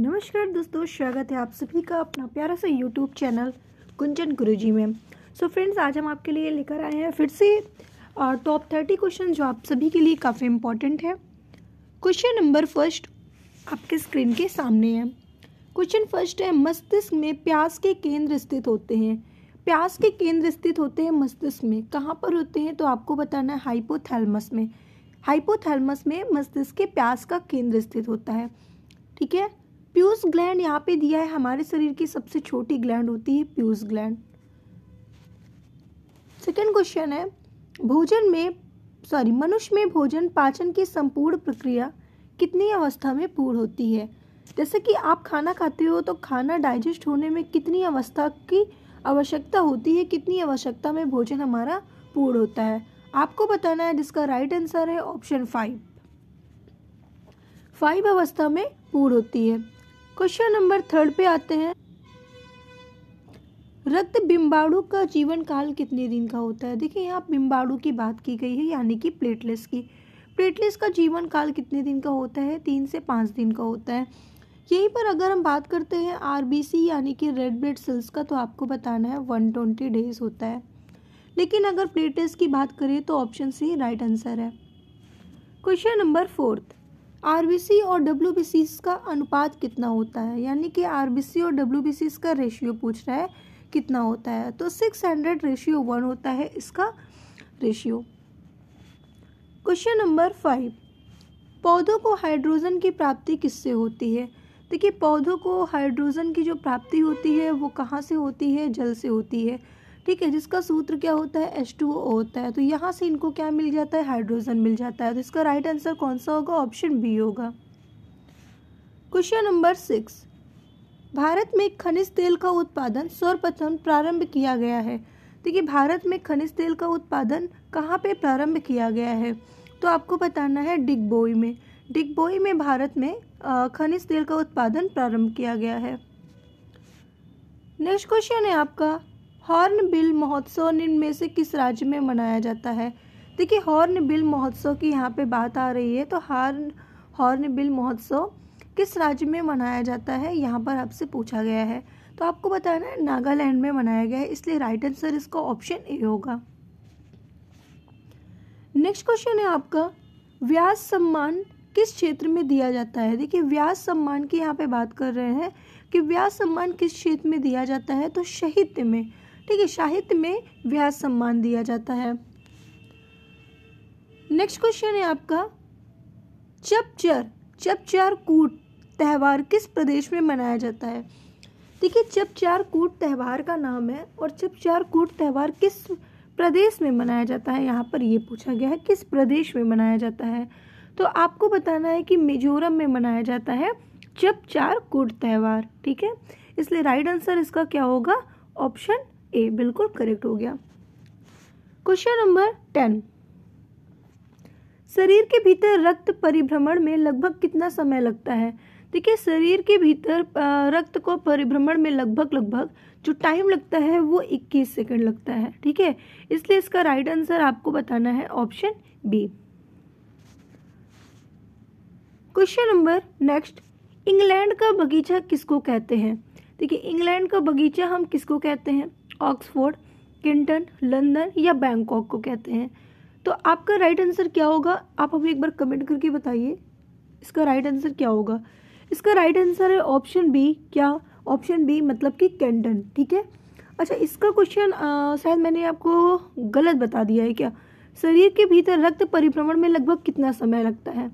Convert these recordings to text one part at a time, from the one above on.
नमस्कार दोस्तों स्वागत है आप सभी का अपना प्यारा सा यूट्यूब चैनल कुंचन गुरुजी में सो so फ्रेंड्स आज हम आपके लिए लेकर आए हैं फिर से टॉप थर्टी क्वेश्चन जो आप सभी के लिए काफ़ी इंपॉर्टेंट है क्वेश्चन नंबर फर्स्ट आपके स्क्रीन के सामने है क्वेश्चन फर्स्ट है मस्तिष्क में प्यास के केंद्र स्थित होते हैं प्यास के केंद्र स्थित होते हैं मस्तिष्क में कहाँ पर होते हैं तो आपको बताना है हाइपोथैलमस में हाइपोथैलमस में मस्तिष्क के प्यास का केंद्र स्थित होता है ठीक है प्यूस ग्लैंड यहाँ पे दिया है हमारे शरीर की सबसे छोटी ग्लैंड होती है प्यूस ग्लैंड सेकेंड क्वेश्चन है भोजन में सॉरी मनुष्य में भोजन पाचन की संपूर्ण प्रक्रिया कितनी अवस्था में पूर्ण होती है जैसे कि आप खाना खाते हो तो खाना डाइजेस्ट होने में कितनी अवस्था की आवश्यकता होती है कितनी आवश्यकता में भोजन हमारा पूर्ण होता है आपको बताना है जिसका राइट आंसर है ऑप्शन फाइव फाइव अवस्था में पूर्ण होती है क्वेश्चन नंबर थर्ड पे आते हैं रक्त बिम्बाड़ू का जीवन काल कितने दिन का होता है देखिए यहाँ बिम्बाड़ू की बात की गई है यानी कि प्लेटलेस की प्लेटलेस का जीवन काल कितने दिन का होता है तीन से पाँच दिन का होता है यहीं पर अगर हम बात करते हैं आर यानी कि रेड ब्लड सेल्स का तो आपको बताना है वन ट्वेंटी डेज होता है लेकिन अगर प्लेटलेस की बात करें तो ऑप्शन सी राइट आंसर है क्वेश्चन नंबर फोर्थ आर और डब्ल्यू का अनुपात कितना होता है यानी कि आर और डब्ल्यू का रेशियो पूछ रहा है कितना होता है तो सिक्स हंड्रेड रेशियो वन होता है इसका रेशियो क्वेश्चन नंबर फाइव पौधों को हाइड्रोजन की प्राप्ति किससे होती है देखिए पौधों को हाइड्रोजन की जो प्राप्ति होती है वो कहाँ से होती है जल से होती है ठीक है जिसका सूत्र क्या होता है एच टू ओ होता है तो यहाँ से इनको क्या मिल जाता है हाइड्रोजन मिल जाता है तो इसका राइट आंसर कौन सा होगा ऑप्शन बी होगा क्वेश्चन नंबर सिक्स भारत में खनिज तेल का उत्पादन सर्वप्रथम प्रारंभ किया गया है देखिए भारत में खनिज तेल का उत्पादन कहाँ पे प्रारंभ किया गया है तो आपको बताना है डिगबोई में डिगबोई में भारत में खनिज तेल का उत्पादन प्रारंभ किया गया है नेक्स्ट क्वेश्चन है आपका हॉर्नबिल महोत्सव निम्न से किस राज्य में मनाया जाता है देखिए हॉर्नबिल महोत्सव की यहाँ पे बात आ रही है तो हॉर्न हॉर्नबिल महोत्सव किस राज्य में मनाया जाता है यहाँ पर आपसे पूछा गया है तो आपको बताना है नागालैंड में मनाया गया है इसलिए राइट आंसर इसका ऑप्शन ए होगा नेक्स्ट क्वेश्चन है आपका व्यास सम्मान किस क्षेत्र में दिया जाता है देखिए व्यास सम्मान की यहाँ पे बात कर रहे हैं कि व्यास सम्मान किस क्षेत्र में दिया जाता है तो साहित्य में ठीक है साहित्य में व्यास सम्मान दिया जाता है नेक्स्ट क्वेश्चन है आपका चपचर चपचार कूट त्यौहार किस प्रदेश में मनाया जाता है देखिए चपचार कूट त्यौहार का नाम है और चपचार कूट त्यौहार किस प्रदेश में मनाया जाता है यहाँ पर यह पूछा गया है किस प्रदेश में मनाया जाता है तो आपको बताना है कि मिजोरम में मनाया जाता है चपचार कूट त्यौहार ठीक है इसलिए राइट आंसर इसका क्या होगा ऑप्शन ए बिल्कुल करेक्ट हो गया क्वेश्चन नंबर टेन शरीर के भीतर रक्त परिभ्रमण में लगभग कितना समय लगता है देखिए शरीर के भीतर रक्त को परिभ्रमण में लगभग लगभग जो टाइम लगता है वो 21 सेकंड लगता है ठीक है इसलिए इसका राइट आंसर आपको बताना है option B question number next England का बगीचा किसको कहते हैं देखिए इंग्लैंड का बगीचा हम किसको कहते हैं ऑक्सफोर्ड किंटन लंदन या बैंकॉक को कहते हैं तो आपका राइट आंसर क्या होगा आप हमें एक बार कमेंट करके बताइए इसका राइट आंसर क्या होगा इसका राइट आंसर है ऑप्शन बी क्या ऑप्शन बी मतलब कि कैंटन ठीक है अच्छा इसका क्वेश्चन शायद मैंने आपको गलत बता दिया है क्या शरीर के भीतर रक्त परिभ्रमण में लगभग कितना समय लगता है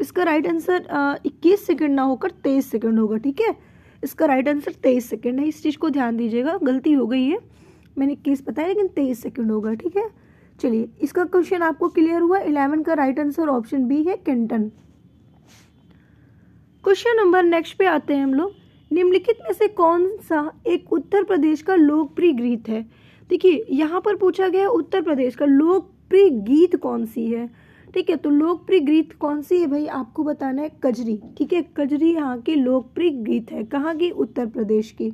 इसका राइट आंसर इक्कीस सेकंड ना होकर तेईस सेकंड होगा ठीक है इसका राइट आंसर तेईस सेकेंड है इस चीज़ को ध्यान दीजिएगा गलती हो गई है मैंने इक्कीस बताया लेकिन तेईस सेकेंड होगा ठीक है चलिए इसका क्वेश्चन आपको क्लियर हुआ इलेवन का राइट आंसर ऑप्शन बी है किंटन क्वेश्चन नंबर नेक्स्ट पे आते हैं हम लोग निम्नलिखित में से कौन सा एक उत्तर प्रदेश का लोकप्रिय गीत है देखिए यहाँ पर पूछा गया है उत्तर प्रदेश का लोकप्रिय गीत कौन सी है ठीक है तो लोकप्रिय गीत कौन सी है भाई आपको बताना है कजरी ठीक है कजरी यहाँ के लोकप्रिय गीत है कहाँ की उत्तर प्रदेश की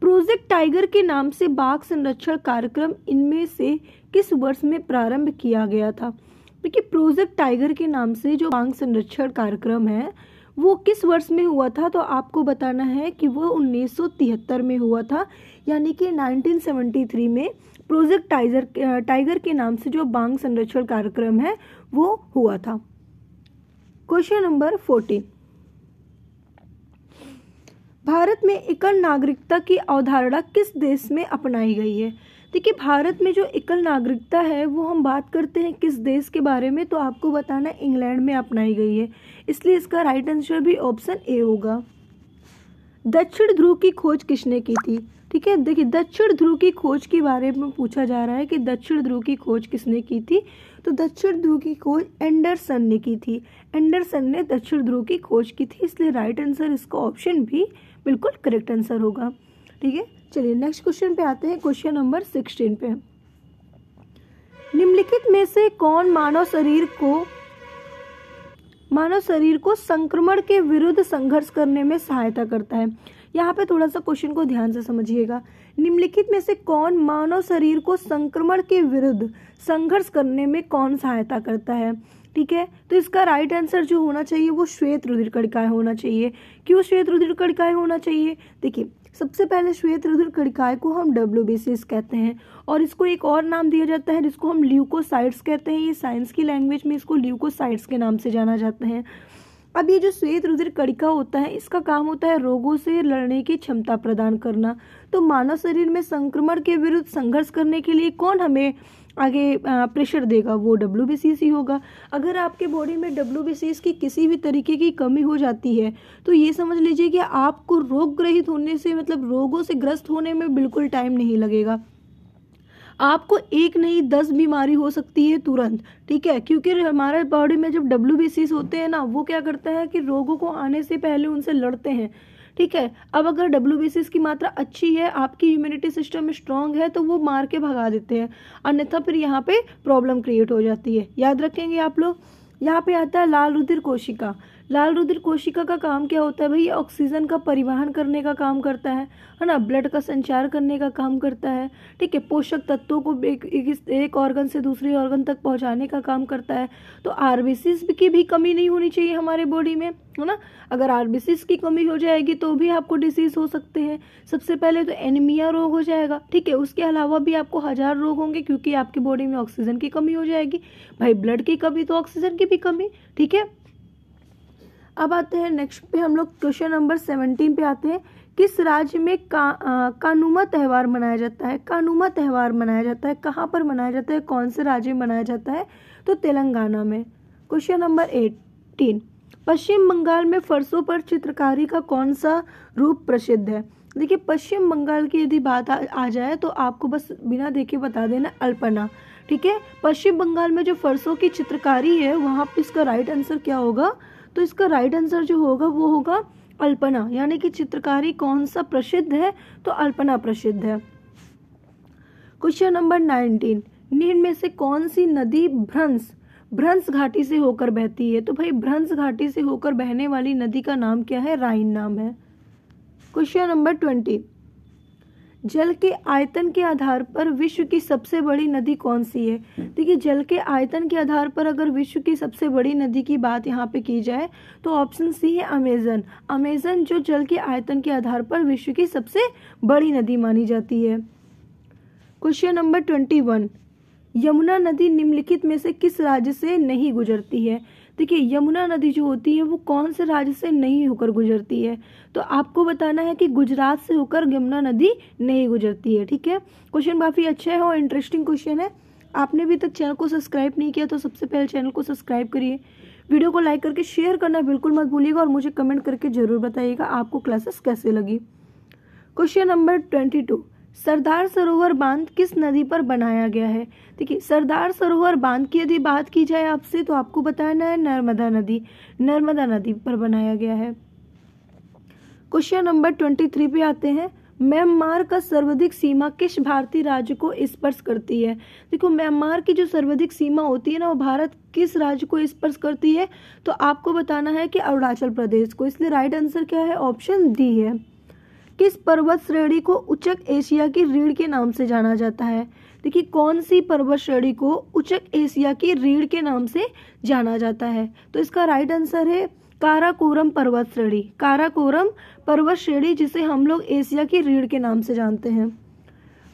प्रोजेक्ट टाइगर के नाम से बाघ संरक्षण कार्यक्रम इनमें से किस वर्ष में प्रारंभ किया गया था देखिए प्रोजेक्ट टाइगर के नाम से जो बाघ संरक्षण कार्यक्रम है वो किस वर्ष में हुआ था तो आपको बताना है कि वो 1973 में हुआ था यानी कि 1973 में प्रोजेक्ट टाइगर टाइगर के नाम से जो बांग संरक्षण कार्यक्रम है वो हुआ था क्वेश्चन नंबर फोर्टीन भारत में एकल नागरिकता की अवधारणा किस देश में अपनाई गई है देखिए भारत में जो एकल नागरिकता है वो हम बात करते हैं किस देश के बारे में तो आपको बताना इंग्लैंड में अपनाई गई है इसलिए इसका राइट आंसर भी ऑप्शन ए होगा दक्षिण ध्रुव की खोज किसने की थी ठीक है देखिए दक्षिण ध्रुव की खोज के बारे में पूछा जा रहा है कि दक्षिण ध्रुव की खोज किसने की थी तो दक्षिण ध्रुव की खोज एंडरसन ने की थी एंडरसन ने दक्षिण ध्रुव की खोज की थी इसलिए राइट आंसर इसका ऑप्शन भी बिल्कुल करेक्ट आंसर होगा ठीक है चलिए नेक्स्ट क्वेश्चन पे आते हैं क्वेश्चन नंबर सिक्सटीन पे निम्नलिखित में से कौन मानव शरीर को मानव शरीर को संक्रमण के विरुद्ध संघर्ष करने में सहायता करता है यहाँ पे थोड़ा सा क्वेश्चन को ध्यान से समझिएगा निम्नलिखित में से कौन मानव शरीर को संक्रमण के विरुद्ध संघर्ष करने में कौन सहायता करता है ठीक है तो इसका राइट आंसर जो होना चाहिए वो श्वेत रुधिर कड़काय होना चाहिए क्यों श्वेत रुधिर कड़काय होना चाहिए देखिए सबसे पहले श्वेत रुधिर कड़काय को हम डब्ल्यू कहते हैं और इसको एक और नाम दिया जाता है जिसको हम ल्यूकोसाइट्स कहते हैं ये साइंस की लैंग्वेज में इसको ल्यूकोसाइट्स के नाम से जाना जाता है अब ये जो श्वेत रुधिर कड़िका होता है इसका काम होता है रोगों से लड़ने की क्षमता प्रदान करना तो मानव शरीर में संक्रमण के विरुद्ध संघर्ष करने के लिए कौन हमें आगे प्रेशर देगा वो डब्ल्यू बी सी सी होगा अगर आपके बॉडी में डब्ल्यू बी सी की किसी भी तरीके की कमी हो जाती है तो ये समझ लीजिए कि आपको रोग ग्रहित होने से मतलब रोगों से ग्रस्त होने में बिल्कुल टाइम नहीं लगेगा आपको एक नहीं दस बीमारी हो सकती है तुरंत ठीक है क्योंकि हमारे बॉडी में जब डब्ल्यू होते हैं ना वो क्या करता है कि रोगों को आने से पहले उनसे लड़ते हैं ठीक है अब अगर डब्ल्यू की मात्रा अच्छी है आपकी इम्यूनिटी सिस्टम स्ट्रांग है तो वो मार के भगा देते हैं अन्यथा फिर यहाँ पे प्रॉब्लम क्रिएट हो जाती है याद रखेंगे आप लोग यहाँ पे आता है लाल रुधिर कोशिका लाल रुधिर कोशिका का काम क्या होता है भाई ऑक्सीजन का परिवहन करने का काम करता है है ना ब्लड का संचार करने का काम करता है ठीक है पोषक तत्वों को एक एक, ऑर्गन से दूसरे ऑर्गन तक पहुंचाने का काम करता है तो आर की भी कमी नहीं होनी चाहिए हमारे बॉडी में है ना अगर आर की कमी हो जाएगी तो भी आपको डिसीज हो सकते हैं सबसे पहले तो एनीमिया रोग हो जाएगा ठीक है उसके अलावा भी आपको हज़ार रोग होंगे क्योंकि आपकी बॉडी में ऑक्सीजन की कमी हो जाएगी भाई ब्लड की कमी तो ऑक्सीजन की भी कमी ठीक है अब आते हैं नेक्स्ट पे हम लोग क्वेश्चन नंबर सेवनटीन पे आते हैं किस राज्य में का आ, कानूमा त्यौहार मनाया जाता है कानूमा त्यौहार मनाया जाता है कहाँ पर मनाया जाता है कौन से राज्य में मनाया जाता है तो तेलंगाना में question number eighteen Paschim Bangal में फरसों पर चित्रकारी का कौन सा रूप प्रसिद्ध है देखिए पश्चिम बंगाल की यदि बात आ, आ जाए तो आपको बस बिना देखे बता देना अल्पना ठीक है पश्चिम बंगाल में जो फरसों की चित्रकारी है वहाँ इसका राइट आंसर क्या होगा तो इसका राइट आंसर जो होगा वो होगा अल्पना यानी कि चित्रकारी कौन सा प्रसिद्ध है तो अल्पना प्रसिद्ध है क्वेश्चन नंबर नाइनटीन निम्न में से कौन सी नदी भ्रंश भ्रंश घाटी से होकर बहती है तो भाई भ्रंश घाटी से होकर बहने वाली नदी का नाम क्या है राइन नाम है क्वेश्चन नंबर ट्वेंटी जल के आयतन के आधार पर विश्व की सबसे बड़ी नदी कौन सी है देखिए जल के आयतन के आधार पर अगर विश्व की सबसे बड़ी नदी की बात यहाँ पे की जाए तो ऑप्शन सी है अमेजन अमेजन जो जल के आयतन के आधार पर विश्व की सबसे बड़ी नदी मानी जाती है question number twenty one Yamuna नदी निम्नलिखित में से किस राज्य से नहीं गुजरती है देखिए यमुना नदी जो होती है वो कौन से राज्य से नहीं होकर गुजरती है तो आपको बताना है कि गुजरात से होकर यमुना नदी नहीं गुजरती है ठीक है क्वेश्चन काफ़ी अच्छा है और इंटरेस्टिंग क्वेश्चन है आपने अभी तक चैनल को सब्सक्राइब नहीं किया तो सबसे पहले चैनल को सब्सक्राइब करिए वीडियो को लाइक करके शेयर करना बिल्कुल मत भूलिएगा और मुझे कमेंट करके ज़रूर बताइएगा आपको क्लासेस कैसे लगी question number twenty two Sardar Sarovar बांध किस नदी पर बनाया गया है देखिए सरदार सरोवर बांध की यदि बात की जाए आपसे तो आपको बताना है नर्मदा नदी नर्मदा नदी पर बनाया गया है क्वेश्चन नंबर ट्वेंटी थ्री पे आते हैं म्यांमार का सर्वाधिक सीमा किस भारतीय राज्य को स्पर्श करती है देखो म्यांमार की जो सर्वाधिक सीमा होती है ना वो भारत किस राज्य को स्पर्श करती है तो आपको बताना है कि अरुणाचल प्रदेश को इसलिए राइट आंसर क्या है ऑप्शन डी है किस पर्वत श्रेणी को उचक एशिया की रीढ़ के नाम से जाना जाता है देखिए कौन सी पर्वत श्रेणी को उचक एशिया की रीढ़ के नाम से जाना जाता है तो इसका राइट आंसर है काराकोरम पर्वत श्रेणी काराकोरम पर्वत श्रेणी जिसे हम लोग एशिया की रीढ़ के नाम से जानते हैं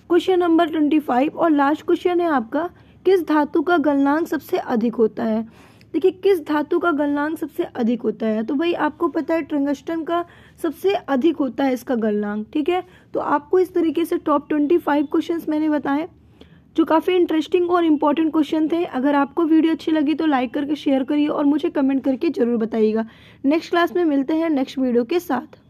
क्वेश्चन नंबर ट्वेंटी फाइव और लास्ट क्वेश्चन है आपका किस धातु का गलनांक सबसे अधिक होता है देखिए किस धातु का गलनांक सबसे अधिक होता है तो भाई आपको पता है ट्रंगस्टन का सबसे अधिक होता है इसका गलनांक ठीक है तो आपको इस तरीके से टॉप ट्वेंटी फाइव क्वेश्चन मैंने बताए जो काफ़ी इंटरेस्टिंग और इम्पॉर्टेंट क्वेश्चन थे अगर आपको वीडियो अच्छी लगी तो लाइक करके शेयर करिए और मुझे कमेंट करके ज़रूर बताइएगा नेक्स्ट क्लास में मिलते हैं नेक्स्ट वीडियो के साथ